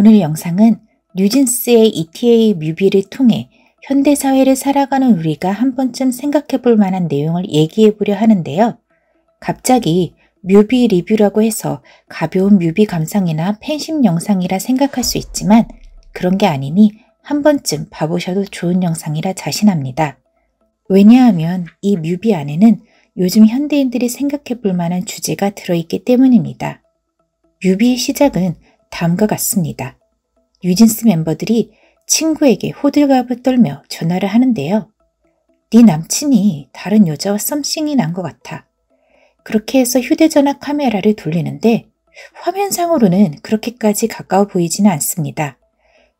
오늘 영상은 뉴진스의 ETA 뮤비를 통해 현대사회를 살아가는 우리가 한 번쯤 생각해 볼 만한 내용을 얘기해 보려 하는데요. 갑자기 뮤비 리뷰라고 해서 가벼운 뮤비 감상이나 팬심 영상이라 생각할 수 있지만 그런 게 아니니 한 번쯤 봐보셔도 좋은 영상이라 자신합니다. 왜냐하면 이 뮤비 안에는 요즘 현대인들이 생각해 볼 만한 주제가 들어있기 때문입니다. 뮤비의 시작은 다음과 같습니다. 뉴진스 멤버들이 친구에게 호들갑을 떨며 전화를 하는데요. 네 남친이 다른 여자와 썸씽이 난 것 같아. 그렇게 해서 휴대전화 카메라를 돌리는데 화면상으로는 그렇게까지 가까워 보이지는 않습니다.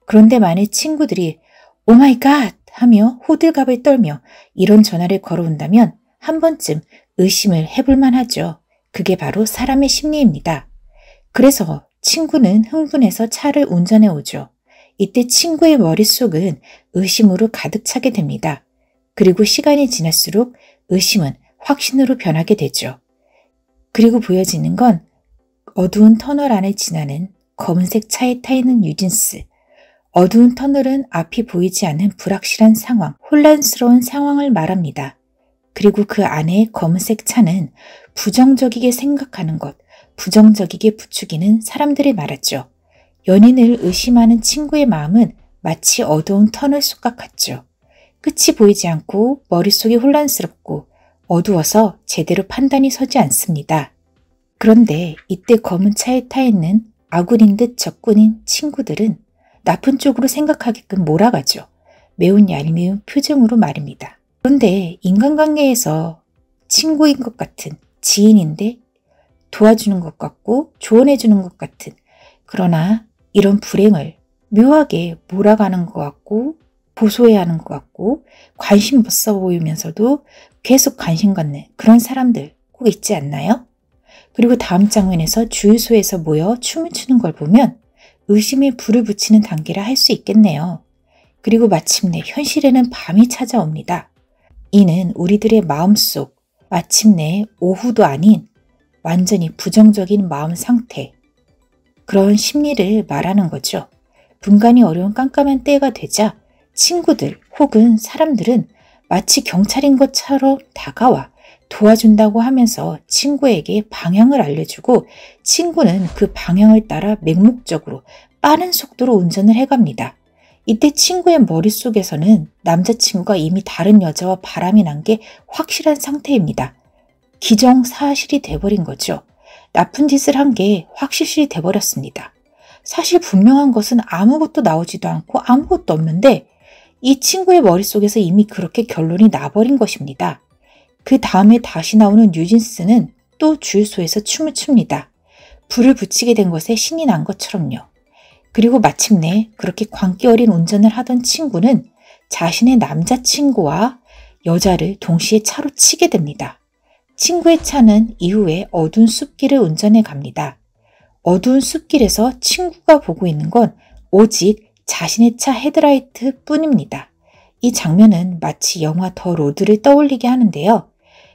그런데 만일 친구들이 오마이갓 하며 호들갑을 떨며 이런 전화를 걸어온다면 한 번쯤 의심을 해볼 만하죠. 그게 바로 사람의 심리입니다. 그래서 친구는 흥분해서 차를 운전해 오죠. 이때 친구의 머릿속은 의심으로 가득 차게 됩니다. 그리고 시간이 지날수록 의심은 확신으로 변하게 되죠. 그리고 보여지는 건 어두운 터널 안에 지나는 검은색 차에 타 있는 유진스. 어두운 터널은 앞이 보이지 않는 불확실한 상황, 혼란스러운 상황을 말합니다. 그리고 그 안에 검은색 차는 부정적이게 생각하는 것, 부정적이게 부추기는 사람들이 말았죠. 연인을 의심하는 친구의 마음은 마치 어두운 터널 속과 같죠. 끝이 보이지 않고 머릿속이 혼란스럽고 어두워서 제대로 판단이 서지 않습니다. 그런데 이때 검은 차에 타 있는 아군인 듯 적군인 친구들은 나쁜 쪽으로 생각하게끔 몰아가죠. 매운 얄미운 표정으로 말입니다. 그런데 인간관계에서 친구인 것 같은 지인인데 도와주는 것 같고 조언해주는 것 같은 그러나 이런 불행을 묘하게 몰아가는 것 같고 보소해야 하는 것 같고 관심 없어 보이면서도 계속 관심 갖는 그런 사람들 꼭 있지 않나요? 그리고 다음 장면에서 주유소에서 모여 춤을 추는 걸 보면 의심에 불을 붙이는 단계라 할 수 있겠네요. 그리고 마침내 현실에는 밤이 찾아옵니다. 이는 우리들의 마음속 마침내 오후도 아닌 완전히 부정적인 마음 상태, 그런 심리를 말하는 거죠. 분간이 어려운 깜깜한 때가 되자 친구들 혹은 사람들은 마치 경찰인 것처럼 다가와 도와준다고 하면서 친구에게 방향을 알려주고 친구는 그 방향을 따라 맹목적으로 빠른 속도로 운전을 해갑니다. 이때 친구의 머릿속에서는 남자친구가 이미 다른 여자와 바람이 난 게 확실한 상태입니다. 기정사실이 돼버린 거죠. 나쁜 짓을 한 게 확실시 돼버렸습니다. 사실 분명한 것은 아무것도 나오지도 않고 아무것도 없는데 이 친구의 머릿속에서 이미 그렇게 결론이 나버린 것입니다. 그 다음에 다시 나오는 뉴진스는 또 주유소에서 춤을 춥니다. 불을 붙이게 된 것에 신이 난 것처럼요. 그리고 마침내 그렇게 광기 어린 운전을 하던 친구는 자신의 남자친구와 여자를 동시에 차로 치게 됩니다. 친구의 차는 이후에 어두운 숲길을 운전해 갑니다. 어두운 숲길에서 친구가 보고 있는 건 오직 자신의 차 헤드라이트 뿐입니다. 이 장면은 마치 영화 더 로드를 떠올리게 하는데요.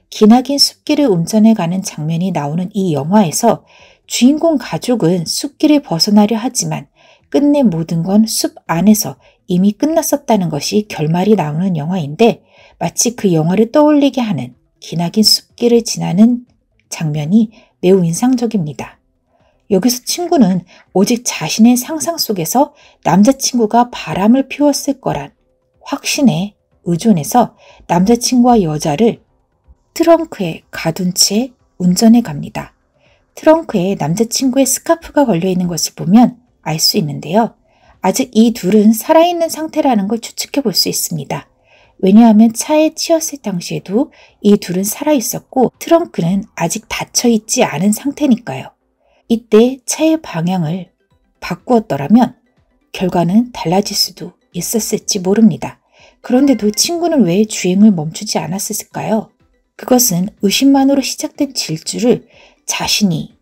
기나긴 숲길을 운전해 가는 장면이 나오는 이 영화에서 주인공 가족은 숲길을 벗어나려 하지만 끝내 모든 건 숲 안에서 이미 끝났었다는 것이 결말이 나오는 영화인데 마치 그 영화를 떠올리게 하는 기나긴 숲길을 지나는 장면이 매우 인상적입니다. 여기서 친구는 오직 자신의 상상 속에서 남자친구가 바람을 피웠을 거란 확신에 의존해서 남자친구와 여자를 트렁크에 가둔 채 운전해 갑니다. 트렁크에 남자친구의 스카프가 걸려 있는 것을 보면 알 수 있는데요. 아직 이 둘은 살아있는 상태라는 걸 추측해 볼 수 있습니다. 왜냐하면 차에 치였을 당시에도 이 둘은 살아있었고 트렁크는 아직 닫혀있지 않은 상태니까요. 이때 차의 방향을 바꾸었더라면 결과는 달라질 수도 있었을지 모릅니다. 그런데도 친구는 왜 주행을 멈추지 않았을까요? 그것은 의심만으로 시작된 질주를 자신이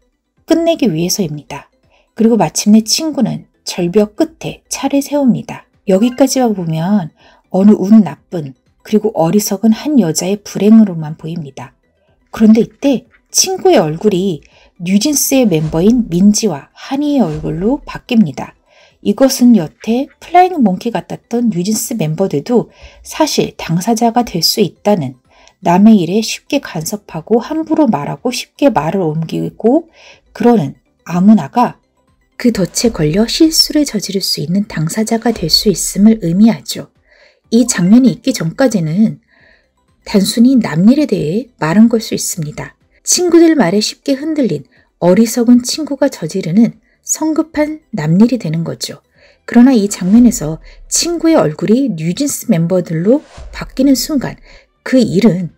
끝내기 위해서입니다. 그리고 마침내 친구는 절벽 끝에 차를 세웁니다. 여기까지와 보면 어느 운 나쁜 그리고 어리석은 한 여자의 불행으로만 보입니다. 그런데 이때 친구의 얼굴이 뉴진스의 멤버인 민지와 한이의 얼굴로 바뀝니다. 이것은 여태 플라잉 몽키 같았던 뉴진스 멤버들도 사실 당사자가 될 수 있다는 남의 일에 쉽게 간섭하고 함부로 말하고 쉽게 말을 옮기고 그러는 아무나가 그 덫에 걸려 실수를 저지를 수 있는 당사자가 될 수 있음을 의미하죠. 이 장면이 있기 전까지는 단순히 남일에 대해 말한 걸 수 있습니다. 친구들 말에 쉽게 흔들린 어리석은 친구가 저지르는 성급한 남일이 되는 거죠. 그러나 이 장면에서 친구의 얼굴이 뉴진스 멤버들로 바뀌는 순간 그 일은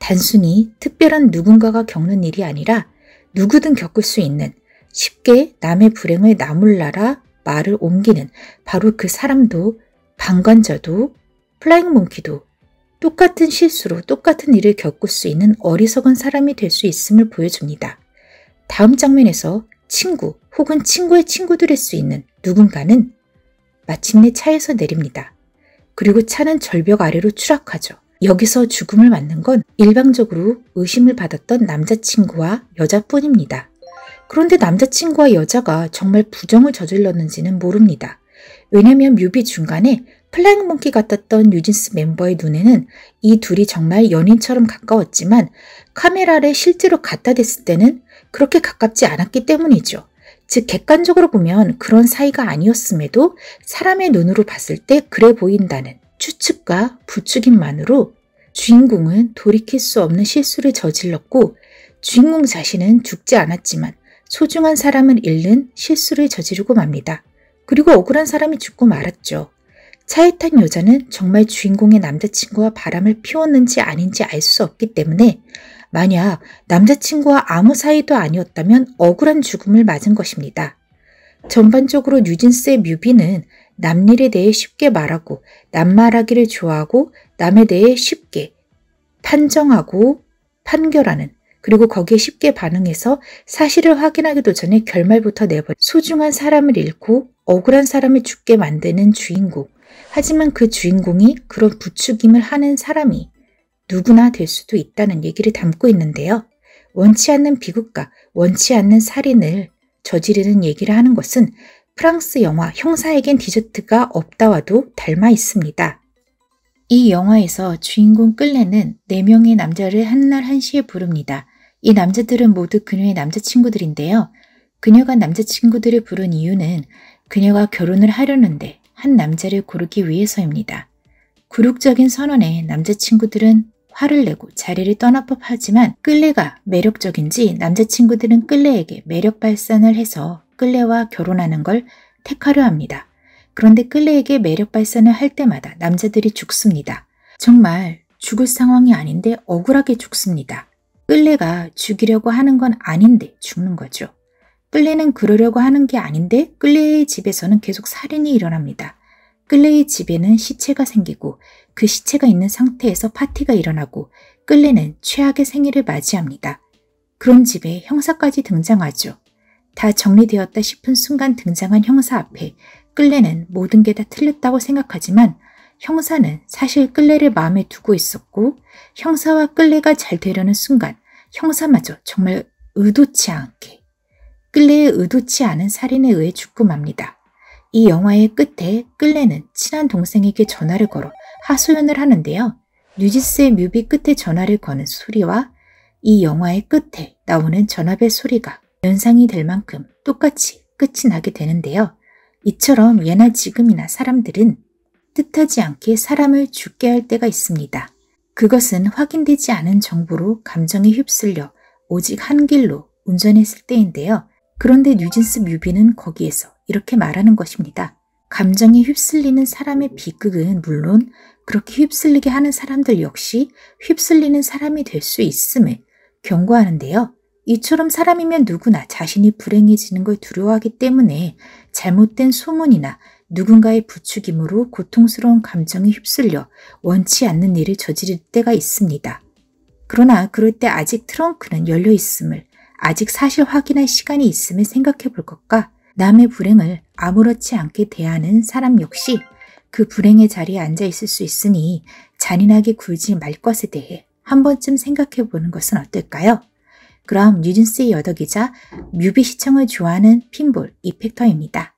단순히 특별한 누군가가 겪는 일이 아니라 누구든 겪을 수 있는 쉽게 남의 불행을 나몰라라 말을 옮기는 바로 그 사람도 방관자도 플라잉 몽키도 똑같은 실수로 똑같은 일을 겪을 수 있는 어리석은 사람이 될 수 있음을 보여줍니다. 다음 장면에서 친구 혹은 친구의 친구들일 수 있는 누군가는 마침내 차에서 내립니다. 그리고 차는 절벽 아래로 추락하죠. 여기서 죽음을 맞는 건 일방적으로 의심을 받았던 남자친구와 여자뿐입니다. 그런데 남자친구와 여자가 정말 부정을 저질렀는지는 모릅니다. 왜냐면 뮤비 중간에 플라잉몽키 같았던 뉴진스 멤버의 눈에는 이 둘이 정말 연인처럼 가까웠지만 카메라를 실제로 갖다 댔을 때는 그렇게 가깝지 않았기 때문이죠. 즉 객관적으로 보면 그런 사이가 아니었음에도 사람의 눈으로 봤을 때 그래 보인다는 추측과 부추김만으로 주인공은 돌이킬 수 없는 실수를 저질렀고 주인공 자신은 죽지 않았지만 소중한 사람을 잃는 실수를 저지르고 맙니다. 그리고 억울한 사람이 죽고 말았죠. 차에 탄 여자는 정말 주인공의 남자친구와 바람을 피웠는지 아닌지 알 수 없기 때문에 만약 남자친구와 아무 사이도 아니었다면 억울한 죽음을 맞은 것입니다. 전반적으로 뉴진스의 뮤비는 남일에 대해 쉽게 말하고 남말하기를 좋아하고 남에 대해 쉽게 판정하고 판결하는 그리고 거기에 쉽게 반응해서 사실을 확인하기도 전에 결말부터 내버려 소중한 사람을 잃고 억울한 사람을 죽게 만드는 주인공 하지만 그 주인공이 그런 부추김을 하는 사람이 누구나 될 수도 있다는 얘기를 담고 있는데요. 원치 않는 비극과 원치 않는 살인을 저지르는 얘기를 하는 것은 프랑스 영화 형사에겐 디저트가 없다와도 닮아 있습니다. 이 영화에서 주인공 끌레는 4명의 남자를 한날 한시에 부릅니다. 이 남자들은 모두 그녀의 남자친구들인데요. 그녀가 남자친구들을 부른 이유는 그녀가 결혼을 하려는데 한 남자를 고르기 위해서입니다. 굴욕적인 선언에 남자친구들은 화를 내고 자리를 떠나 법하지만 끌레가 매력적인지 남자친구들은 끌레에게 매력 발산을 해서 끌레와 결혼하는 걸 택하려 합니다. 그런데 끌레에게 매력 발산을 할 때마다 남자들이 죽습니다. 정말 죽을 상황이 아닌데 억울하게 죽습니다. 끌레가 죽이려고 하는 건 아닌데 죽는 거죠. 끌레는 그러려고 하는 게 아닌데 끌레의 집에서는 계속 살인이 일어납니다. 끌레의 집에는 시체가 생기고 그 시체가 있는 상태에서 파티가 일어나고 끌레는 최악의 생일을 맞이합니다. 그런 집에 형사까지 등장하죠. 다 정리되었다 싶은 순간 등장한 형사 앞에 끌레는 모든 게 다 틀렸다고 생각하지만 형사는 사실 끌레를 마음에 두고 있었고 형사와 끌레가 잘 되려는 순간 형사마저 정말 의도치 않게 끌레의 의도치 않은 살인에 의해 죽고 맙니다. 이 영화의 끝에 끌레는 친한 동생에게 전화를 걸어 하소연을 하는데요. 뉴지스의 뮤비 끝에 전화를 거는 소리와 이 영화의 끝에 나오는 전화벨 소리가 연상이 될 만큼 똑같이 끝이 나게 되는데요. 이처럼 예나 지금이나 사람들은 뜻하지 않게 사람을 죽게 할 때가 있습니다. 그것은 확인되지 않은 정보로 감정에 휩쓸려 오직 한 길로 운전했을 때인데요. 그런데 뉴진스 뮤비는 거기에서 이렇게 말하는 것입니다. 감정에 휩쓸리는 사람의 비극은 물론 그렇게 휩쓸리게 하는 사람들 역시 휩쓸리는 사람이 될 수 있음을 경고하는데요. 이처럼 사람이면 누구나 자신이 불행해지는 걸 두려워하기 때문에 잘못된 소문이나 누군가의 부추김으로 고통스러운 감정에 휩쓸려 원치 않는 일을 저지를 때가 있습니다. 그러나 그럴 때 아직 트렁크는 열려 있음을 아직 사실 확인할 시간이 있음을 생각해 볼 것과 남의 불행을 아무렇지 않게 대하는 사람 역시 그 불행의 자리에 앉아 있을 수 있으니 잔인하게 굴지 말 것에 대해 한 번쯤 생각해 보는 것은 어떨까요? 그럼 뉴진스의 여덕이자 뮤비 시청을 좋아하는 핀볼 이펙터입니다.